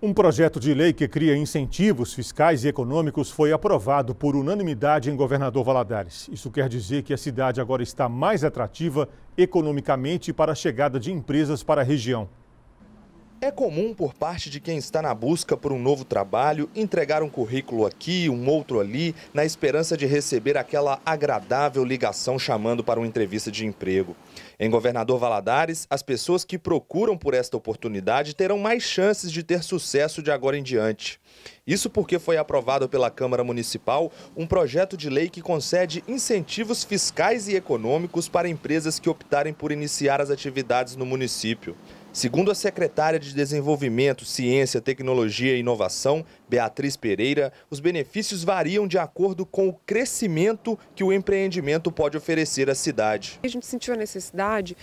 Um projeto de lei que cria incentivos fiscais e econômicos foi aprovado por unanimidade em Governador Valadares. Isso quer dizer que a cidade agora está mais atrativa economicamente para a chegada de empresas para a região. É comum por parte de quem está na busca por um novo trabalho entregar um currículo aqui, um outro ali, na esperança de receber aquela agradável ligação chamando para uma entrevista de emprego. Em Governador Valadares, as pessoas que procuram por esta oportunidade terão mais chances de ter sucesso de agora em diante. Isso porque foi aprovado pela Câmara Municipal um projeto de lei que concede incentivos fiscais e econômicos para empresas que optarem por iniciar as atividades no município. Segundo a secretária de Desenvolvimento, Ciência, Tecnologia e Inovação, Beatriz Pereira, os benefícios variam de acordo com o crescimento que o empreendimento pode oferecer à cidade. A gente sentiu a necessidade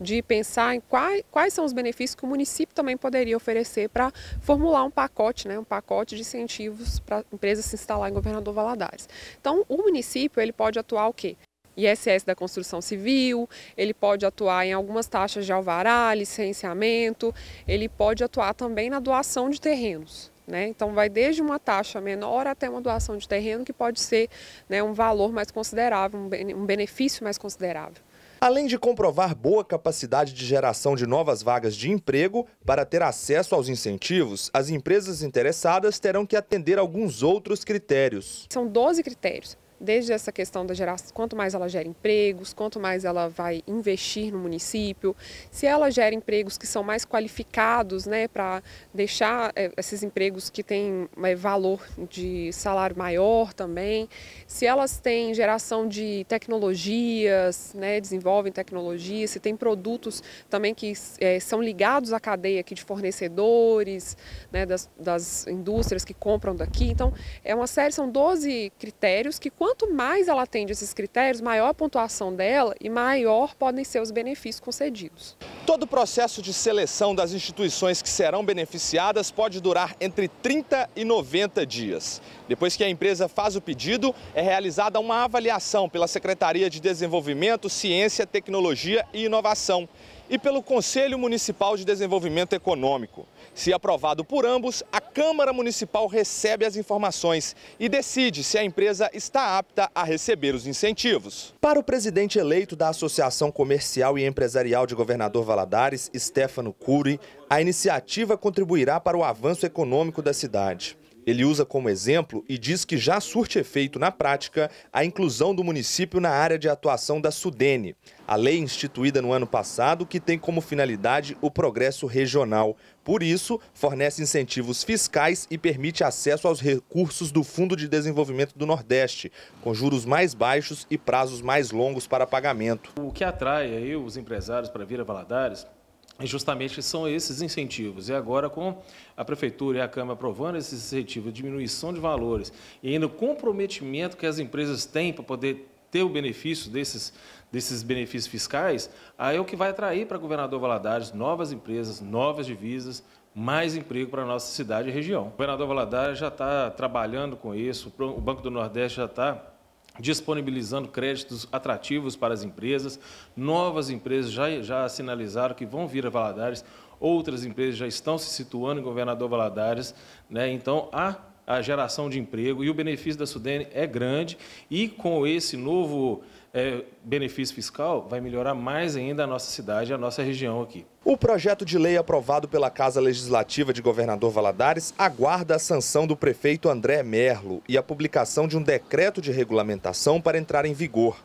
de pensar em quais, quais são os benefícios que o município também poderia oferecer para formular um pacote, né, um pacote de incentivos para empresas se instalar em Governador Valadares. Então, o município ele pode atuar o quê? ISS da construção civil, ele pode atuar em algumas taxas de alvará, licenciamento, ele pode atuar também na doação de terrenos. Né? Então vai desde uma taxa menor até uma doação de terreno que pode ser né, um valor mais considerável, um benefício mais considerável. Além de comprovar boa capacidade de geração de novas vagas de emprego, para ter acesso aos incentivos, as empresas interessadas terão que atender alguns outros critérios. São 12 critérios desde essa questão da geração, quanto mais ela gera empregos, quanto mais ela vai investir no município, se ela gera empregos que são mais qualificados, né, para deixar é, esses empregos que têm é, valor de salário maior também, se elas têm geração de tecnologias, né, desenvolvem tecnologias, se tem produtos também que é, são ligados à cadeia aqui de fornecedores, né, das, das indústrias que compram daqui, então é uma série, são 12 critérios que quanto mais ela atende esses critérios, maior a pontuação dela e maior podem ser os benefícios concedidos. Todo o processo de seleção das instituições que serão beneficiadas pode durar entre 30 e 90 dias. Depois que a empresa faz o pedido, é realizada uma avaliação pela Secretaria de Desenvolvimento, Ciência, Tecnologia e Inovação e pelo Conselho Municipal de Desenvolvimento Econômico. Se aprovado por ambos, a Câmara Municipal recebe as informações e decide se a empresa está apta a receber os incentivos. Para o presidente eleito da Associação Comercial e Empresarial de Governador Valadares, Stefano Cury, a iniciativa contribuirá para o avanço econômico da cidade. Ele usa como exemplo e diz que já surte efeito na prática a inclusão do município na área de atuação da Sudene, a lei instituída no ano passado que tem como finalidade o progresso regional. Por isso, fornece incentivos fiscais e permite acesso aos recursos do Fundo de Desenvolvimento do Nordeste, com juros mais baixos e prazos mais longos para pagamento. O que atrai aí os empresários para vir a Valadares e justamente são esses incentivos. E agora, com a Prefeitura e a Câmara aprovando esses incentivos, diminuição de valores e ainda o comprometimento que as empresas têm para poder ter o benefício desses, desses benefícios fiscais, aí é o que vai atrair para o governador Valadares novas empresas, novas divisas, mais emprego para a nossa cidade e região. O governador Valadares já está trabalhando com isso, o Banco do Nordeste já está disponibilizando créditos atrativos para as empresas. Novas empresas já, já sinalizaram que vão vir a Valadares, outras empresas já estão se situando em Governador Valadares. Né? Então, há a geração de emprego e o benefício da Sudene é grande e com esse novo é, benefício fiscal vai melhorar mais ainda a nossa cidade, e a nossa região aqui. O projeto de lei aprovado pela Casa Legislativa de Governador Valadares aguarda a sanção do prefeito André Merlo e a publicação de um decreto de regulamentação para entrar em vigor.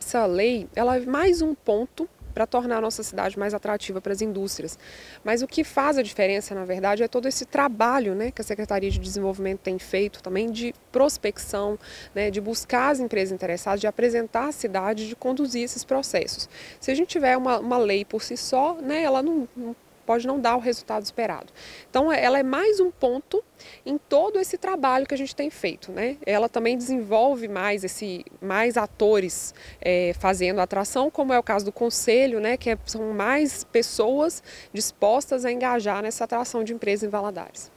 Essa lei ela é mais um ponto para tornar a nossa cidade mais atrativa para as indústrias. Mas o que faz a diferença, na verdade, é todo esse trabalho né, que a Secretaria de Desenvolvimento tem feito também de prospecção, né, de buscar as empresas interessadas, de apresentar a cidade, de conduzir esses processos. Se a gente tiver uma, uma lei por si só, né, ela não, não pode não dar o resultado esperado. Então, é, ela é mais um ponto em todo esse trabalho que a gente tem feito. Né? Ela também desenvolve mais esse mais atores é, fazendo atração, como é o caso do conselho, né, que é, são mais pessoas dispostas a engajar nessa atração de empresas em Valadares.